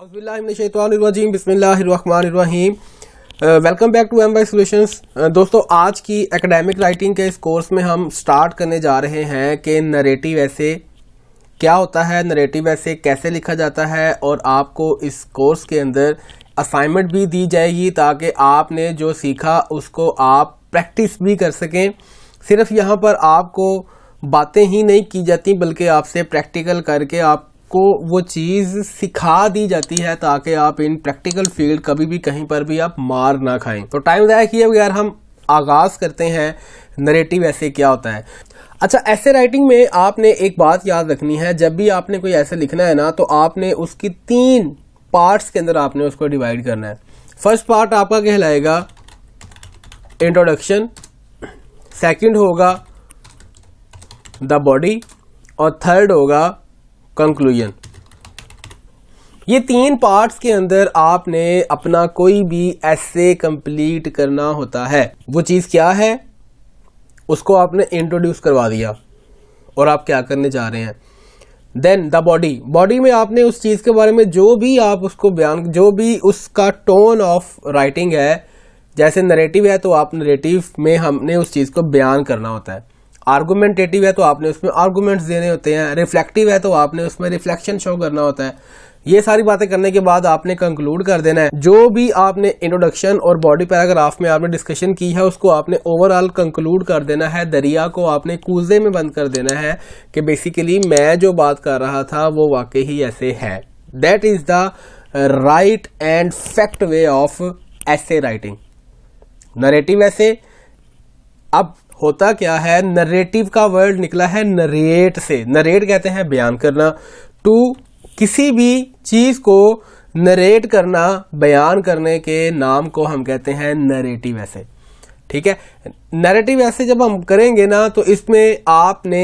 अवज़बिल्लाशैतवानरजीम बसमीम welcome back to M by solution दोस्तों आज की एकेडमिक राइटिंग के इस कोर्स में हम स्टार्ट करने जा रहे हैं कि नरेटिव ऐसे क्या होता है नरेटिव ऐसे कैसे लिखा जाता है और आपको इस कोर्स के अंदर असाइनमेंट भी दी जाएगी ताकि आपने जो सीखा उसको आप प्रैक्टिस भी कर सकें सिर्फ यहाँ पर आपको बातें ही नहीं की जाती बल्कि आपसे प्रैक्टिकल करके आप आपको वो चीज़ सिखा दी जाती है ताकि आप इन प्रैक्टिकल फील्ड कभी भी कहीं पर भी आप मार ना खाएं तो टाइम ज़ाया किए बगैर हम आगाज़ करते हैं नरेटिव ऐसे क्या होता है अच्छा ऐसे राइटिंग में आपने एक बात याद रखनी है जब भी आपने कोई ऐसे लिखना है ना तो आपने उसकी तीन पार्ट्स के अंदर आपने उसको डिवाइड करना है फर्स्ट पार्ट आपका कहलाएगा इंट्रोडक्शन सेकंड होगा द बॉडी और थर्ड होगा कंक्लूजन ये तीन पार्ट्स के अंदर आपने अपना कोई भी ऐसे कंप्लीट करना होता है वो चीज़ क्या है उसको आपने इंट्रोड्यूस करवा दिया और आप क्या करने जा रहे हैं देन द बॉडी बॉडी में आपने उस चीज़ के बारे में जो भी आप उसको बयान जो भी उसका टोन ऑफ राइटिंग है जैसे नरेटिव है तो आप नरेटिव में हमने उस चीज़ को बयान करना होता है आर्गूमेंटेटिव है तो आपने उसमें आर्गूमेंट्स देने होते हैं रिफ्लेक्टिव है तो आपने उसमें रिफ्लेक्शन शो करना होता है ये सारी बातें करने के बाद आपने कंक्लूड कर देना है जो भी आपने इंट्रोडक्शन और बॉडी पैराग्राफ में आपने डिस्कशन की है उसको आपने ओवरऑल कंक्लूड कर देना है दरिया को आपने कूजे में बंद कर देना है कि बेसिकली मैं जो बात कर रहा था वो वाकई ही ऐसे है that is the right and fact way of essay writing narrative essay अब होता क्या है नरेटिव का वर्ड निकला है नरेट से नरेट कहते हैं बयान करना टू किसी भी चीज को नरेट करना बयान करने के नाम को हम कहते हैं नरेटिव ऐसे ठीक है नरेटिव ऐसे जब हम करेंगे ना तो इसमें आपने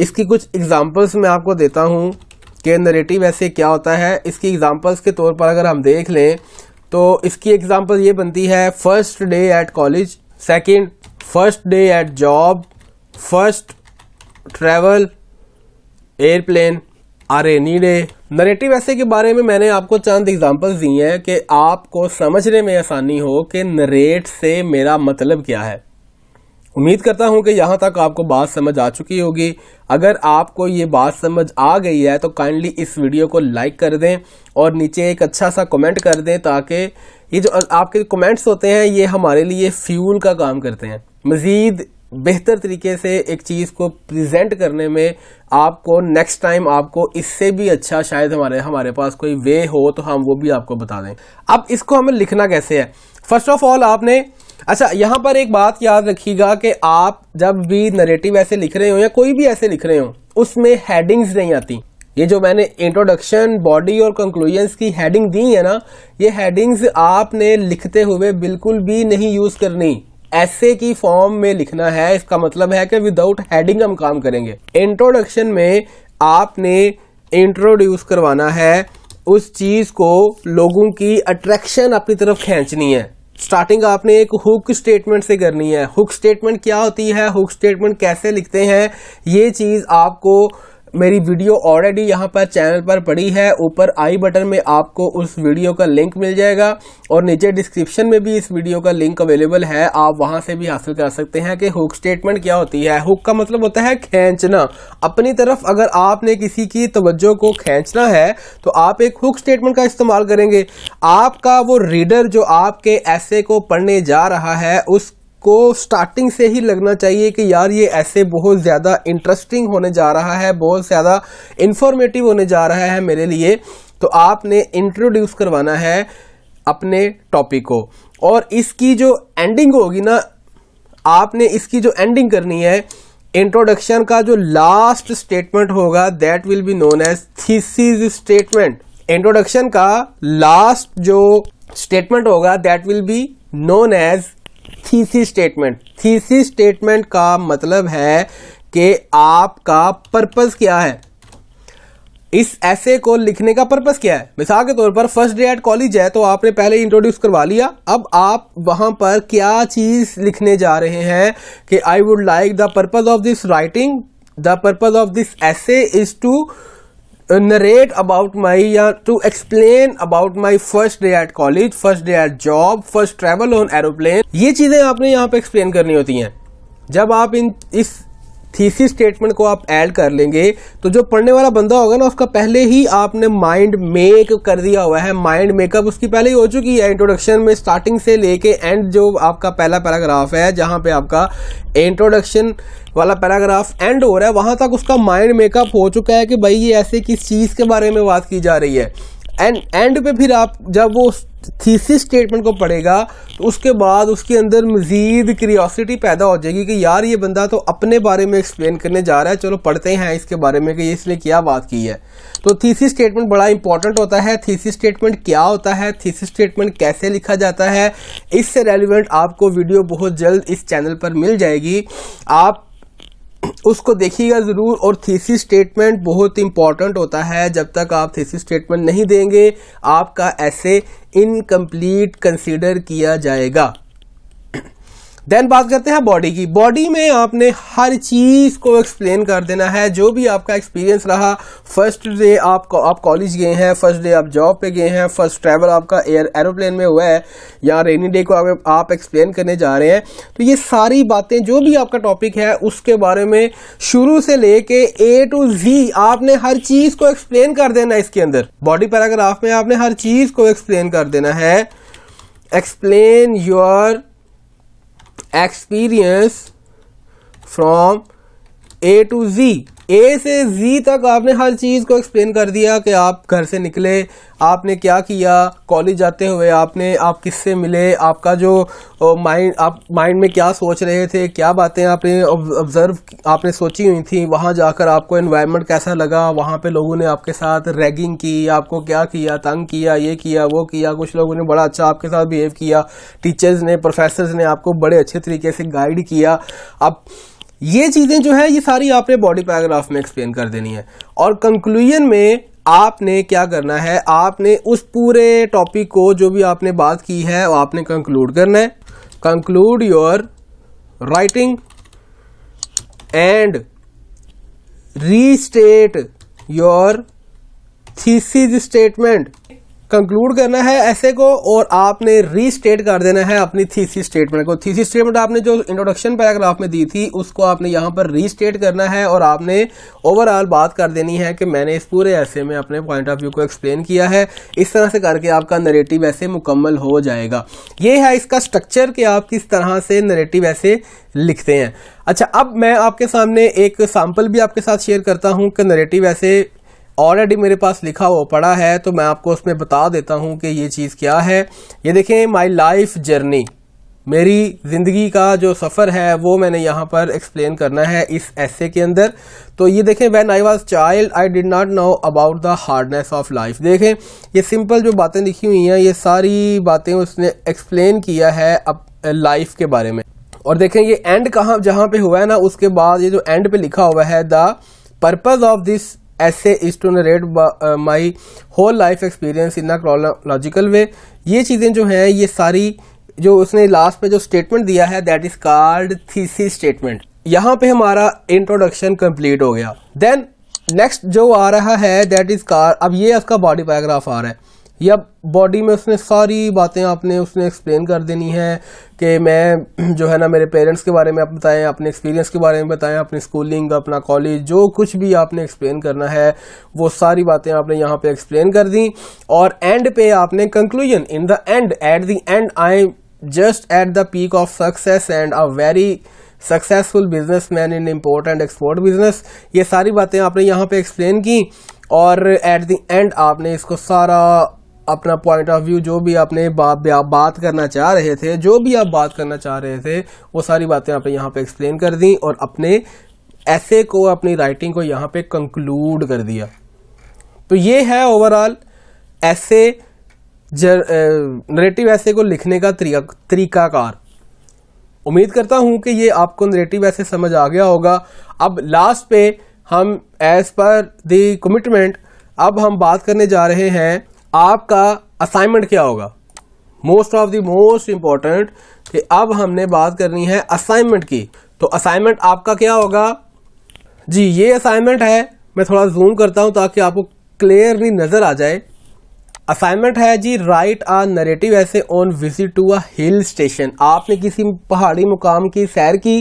इसकी कुछ एग्जांपल्स मैं आपको देता हूं कि नरेटिव ऐसे क्या होता है इसकी एग्जांपल्स के तौर पर अगर हम देख लें तो इसकी एग्जांपल ये बनती है first day at college second first day at job first travel airplane or any day narrative essay के बारे में मैंने आपको चंद एग्जांपल्स दी हैं कि आपको समझने में आसानी हो कि नरेट से मेरा मतलब क्या है उम्मीद करता हूं कि यहां तक आपको बात समझ आ चुकी होगी अगर आपको ये बात समझ आ गई है तो काइंडली इस वीडियो को लाइक कर दें और नीचे एक अच्छा सा कमेंट कर दें ताकि ये जो आपके कमेंट्स होते हैं ये हमारे लिए फ्यूल का काम करते हैं मज़ीद बेहतर तरीके से एक चीज़ को प्रेजेंट करने में आपको नेक्स्ट टाइम आपको इससे भी अच्छा शायद हमारे हमारे पास कोई वे हो तो हम वो भी आपको बता दें अब इसको हमें लिखना कैसे है फर्स्ट ऑफ ऑल आपने अच्छा यहाँ पर एक बात याद रखिएगा कि आप जब भी नरेटिव ऐसे लिख रहे हो या कोई भी ऐसे लिख रहे हो उसमें हेडिंग्स नहीं आती ये जो मैंने इंट्रोडक्शन बॉडी और कंक्लूजन्स की हेडिंग दी है ना ये हेडिंग्स आपने लिखते हुए बिल्कुल भी नहीं यूज़ करनी ऐसे की फॉर्म में लिखना है इसका मतलब है कि विदाउट हेडिंग हम काम करेंगे इंट्रोडक्शन में आपने इंट्रोड्यूस करवाना है उस चीज को लोगों की अट्रैक्शन अपनी तरफ खींचनी है स्टार्टिंग आपने एक हुक स्टेटमेंट से करनी है हुक स्टेटमेंट क्या होती है हुक स्टेटमेंट कैसे लिखते हैं ये चीज आपको मेरी वीडियो ऑलरेडी यहाँ पर चैनल पर पड़ी है ऊपर आई बटन में आपको उस वीडियो का लिंक मिल जाएगा और नीचे डिस्क्रिप्शन में भी इस वीडियो का लिंक अवेलेबल है आप वहाँ से भी हासिल कर सकते हैं कि हुक स्टेटमेंट क्या होती है हुक का मतलब होता है खींचना अपनी तरफ अगर आपने किसी की तवज्जो को खींचना है तो आप एक हुक स्टेटमेंट का इस्तेमाल करेंगे आपका वो रीडर जो आपके ऐसे को पढ़ने जा रहा है उस को स्टार्टिंग से ही लगना चाहिए कि यार ये ऐसे बहुत ज़्यादा इंटरेस्टिंग होने जा रहा है बहुत ज़्यादा इन्फॉर्मेटिव होने जा रहा है मेरे लिए तो आपने इंट्रोड्यूस करवाना है अपने टॉपिक को और इसकी जो एंडिंग होगी ना आपने इसकी जो एंडिंग करनी है इंट्रोडक्शन का जो लास्ट स्टेटमेंट होगा that will be known as thesis statement introduction का लास्ट जो स्टेटमेंट होगा that will be known as thesis statement thesis statement का मतलब है कि आपका पर्पस क्या है इस ऐसे को लिखने का पर्पस क्या है मिसाल के तौर पर फर्स्ट डे एट कॉलेज है तो आपने पहले इंट्रोड्यूस करवा लिया अब आप वहां पर क्या चीज लिखने जा रहे हैं कि I would like the purpose of this writing the purpose of this essay is to narrate about my या to explain about my first day at college, first day at job, first travel on aeroplane ये चीज़ें आपने यहाँ पे explain करनी होती हैं जब आप इन इस थीसी स्टेटमेंट को आप ऐड कर लेंगे तो जो पढ़ने वाला बंदा होगा ना उसका पहले ही आपने माइंड मेक कर दिया हुआ है माइंड मेकअप उसकी पहले ही हो चुकी है इंट्रोडक्शन में स्टार्टिंग से लेके एंड जो आपका पहला पैराग्राफ है जहाँ पे आपका इंट्रोडक्शन वाला पैराग्राफ एंड हो रहा है वहाँ तक उसका माइंड मेकअप हो चुका है कि भाई ये ऐसे किस चीज़ के बारे में बात की जा रही है एंड एंड पे फिर आप जब वो थीसिस स्टेटमेंट को पढ़ेगा तो उसके बाद उसके अंदर मज़ीद क्रियोसिटी पैदा हो जाएगी कि यार ये बंदा तो अपने बारे में एक्सप्लेन करने जा रहा है चलो पढ़ते हैं इसके बारे में कि ये इसने क्या बात की है तो थीसिस स्टेटमेंट बड़ा इंपॉर्टेंट होता है थीसिस स्टेटमेंट क्या होता है थीसिस स्टेटमेंट कैसे लिखा जाता है इससे रेलिवेंट आपको वीडियो बहुत जल्द इस चैनल पर मिल जाएगी आप उसको देखिएगा ज़रूर और थीसिस स्टेटमेंट बहुत इंपॉर्टेंट होता है जब तक आप थीसिस स्टेटमेंट नहीं देंगे आपका ऐसे इनकम्प्लीट कंसिडर किया जाएगा देन बात करते हैं बॉडी की बॉडी में आपने हर चीज़ को एक्सप्लेन कर देना है जो भी आपका एक्सपीरियंस रहा फर्स्ट डे आप आप कॉलेज गए हैं फर्स्ट डे आप जॉब पे गए हैं फर्स्ट ट्रैवल आपका एयर एरोप्लेन में हुआ है या रेनी डे को आप, आप एक्सप्लेन करने जा रहे हैं तो ये सारी बातें जो भी आपका टॉपिक है उसके बारे में शुरू से लेके ए टू जी आपने हर चीज़ को एक्सप्लेन कर देना है इसके अंदर बॉडी पैराग्राफ में आपने हर चीज़ को एक्सप्लेन कर देना है explain your experience from A to Z A से जी तक आपने हर चीज़ को एक्सप्लेन कर दिया कि आप घर से निकले आपने क्या किया कॉलेज जाते हुए आपने आप किससे मिले आपका जो माइंड आप माइंड में क्या सोच रहे थे क्या बातें आपने ऑब्जर्व आपने सोची हुई थी वहाँ जाकर आपको इन्वायरमेंट कैसा लगा वहाँ पे लोगों ने आपके साथ रैगिंग की आपको क्या किया तंग किया ये किया वो किया कुछ लोगों ने बड़ा अच्छा आपके साथ बिहेव किया टीचर्स ने प्रोफेसर्स ने आपको बड़े अच्छे तरीके से गाइड किया आप ये चीज़ें जो है ये सारी आपने बॉडी पैराग्राफ में एक्सप्लेन कर देनी है और कंक्लूजन में आपने क्या करना है आपने उस पूरे टॉपिक को जो भी आपने बात की है वो आपने कंक्लूड करना है conclude your writing and restate your thesis statement conclude करना है ऐसे को और आपने रीस्टेट कर देना है अपनी थीसी स्टेटमेंट को थीसी स्टेटमेंट आपने जो इंट्रोडक्शन पैराग्राफ में दी थी उसको आपने यहाँ पर रीस्टेट करना है और आपने ओवरऑल बात कर देनी है कि मैंने इस पूरे ऐसे में अपने पॉइंट ऑफ व्यू को एक्सप्लेन किया है इस तरह से करके आपका नरेटिव ऐसे मुकम्मल हो जाएगा ये है इसका स्ट्रक्चर कि आप किस तरह से नरेटिव ऐसे लिखते हैं अच्छा अब मैं आपके सामने एक सैम्पल भी आपके साथ शेयर करता हूँ कि नरेटिव ऐसे ऑलरेडी मेरे पास लिखा हुआ पड़ा है तो मैं आपको उसमें बता देता हूँ कि ये चीज़ क्या है ये देखें माई लाइफ जर्नी मेरी ज़िंदगी का जो सफ़र है वो मैंने यहाँ पर एक्सप्लेन करना है इस ऐसे के अंदर तो ये देखें when I was child I did not know about the hardness of life देखें ये सिंपल जो बातें लिखी हुई हैं ये सारी बातें उसने एक्सप्लेन किया है अब लाइफ के बारे में और देखें ये एंड कहाँ जहाँ पे हुआ है ना उसके बाद ये जो एंड पे लिखा हुआ है the purpose of this essay is to narrate my whole life experience in a chronological way ये चीज़ें जो हैं ये सारी जो उसने लास्ट में जो स्टेटमेंट दिया है that is called thesis statement यहाँ पे हमारा इंट्रोडक्शन कंप्लीट हो गया देन नेक्स्ट जो आ रहा है दैट इज कार अब ये उसका बॉडी पैराग्राफ आ रहा है या बॉडी में उसने सारी बातें आपने उसने एक्सप्लेन कर देनी है कि मैं जो है ना मेरे पेरेंट्स के बारे में आप बताएं अपने एक्सपीरियंस के बारे में बताएं अपनी स्कूलिंग अपना कॉलेज जो कुछ भी आपने एक्सप्लेन करना है वो सारी बातें आपने यहाँ पे एक्सप्लेन कर दी और एंड पे आपने conclusion in the end at the end I just at the peak of success and a very successful business man in import and export business ये सारी बातें आपने यहाँ पे एक्सप्लेन की और एट द एंड आपने इसको सारा अपना पॉइंट ऑफ व्यू जो भी आपने बा, बात करना चाह रहे थे जो भी आप बात करना चाह रहे थे वो सारी बातें आपने यहाँ पे एक्सप्लेन कर दी और अपने ऐसे को अपनी राइटिंग को यहाँ पे कंक्लूड कर दिया तो ये है ओवरऑल ऐसे नरेटिव ऐसे को लिखने का तरीकाकार उम्मीद करता हूं कि ये आपको नरेटिव ऐसे समझ आ गया होगा अब लास्ट पे हम एज पर दी कमिटमेंट अब हम बात करने जा रहे हैं आपका असाइनमेंट क्या होगा most of the most important कि अब हमने बात करनी है असाइनमेंट की तो असाइनमेंट आपका क्या होगा जी ये असाइनमेंट है मैं थोड़ा जूम करता हूं ताकि आपको क्लियरली नज़र आ जाए असाइनमेंट है जी write a narrative essay on visit to a hill station आपने किसी पहाड़ी मुकाम की सैर की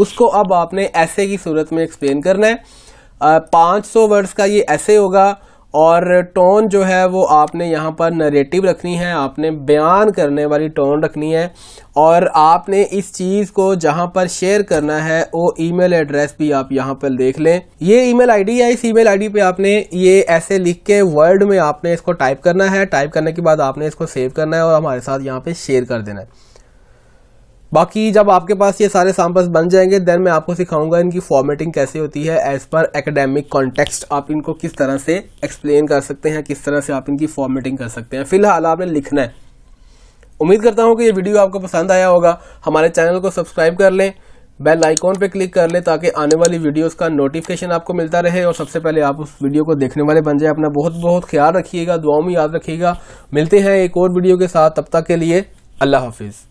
उसको अब आपने ऐसे की सूरत में एक्सप्लेन करना है पाँच सौ वर्ड्स का ये ऐसे होगा और टोन जो है वो आपने यहाँ पर नरेटिव रखनी है आपने बयान करने वाली टोन रखनी है और आपने इस चीज़ को जहाँ पर शेयर करना है वो ईमेल एड्रेस भी आप यहाँ पर देख लें ये ईमेल आईडी है इस ईमेल आईडी पे आपने ये ऐसे लिख के वर्ड में आपने इसको टाइप करना है टाइप करने के बाद आपने इसको सेव करना है और हमारे साथ यहाँ पर शेयर कर देना है बाकी जब आपके पास ये सारे सैंपल्स बन जाएंगे देन मैं आपको सिखाऊंगा इनकी फॉर्मेटिंग कैसे होती है एज पर एकेडमिक कॉन्टेक्स्ट आप इनको किस तरह से एक्सप्लेन कर सकते हैं किस तरह से आप इनकी फॉर्मेटिंग कर सकते हैं फिलहाल आपने लिखना है उम्मीद करता हूँ कि ये वीडियो आपको पसंद आया होगा हमारे चैनल को सब्सक्राइब कर लें बेल आइकॉन पे क्लिक कर लें ताकि आने वाली वीडियोस का नोटिफिकेशन आपको मिलता रहे और सबसे पहले आप उस वीडियो को देखने वाले बन जाए अपना बहुत बहुत ख्याल रखिएगा दुआओं में याद रखिएगा मिलते हैं एक और वीडियो के साथ तब तक के लिए अल्लाह हाफिज़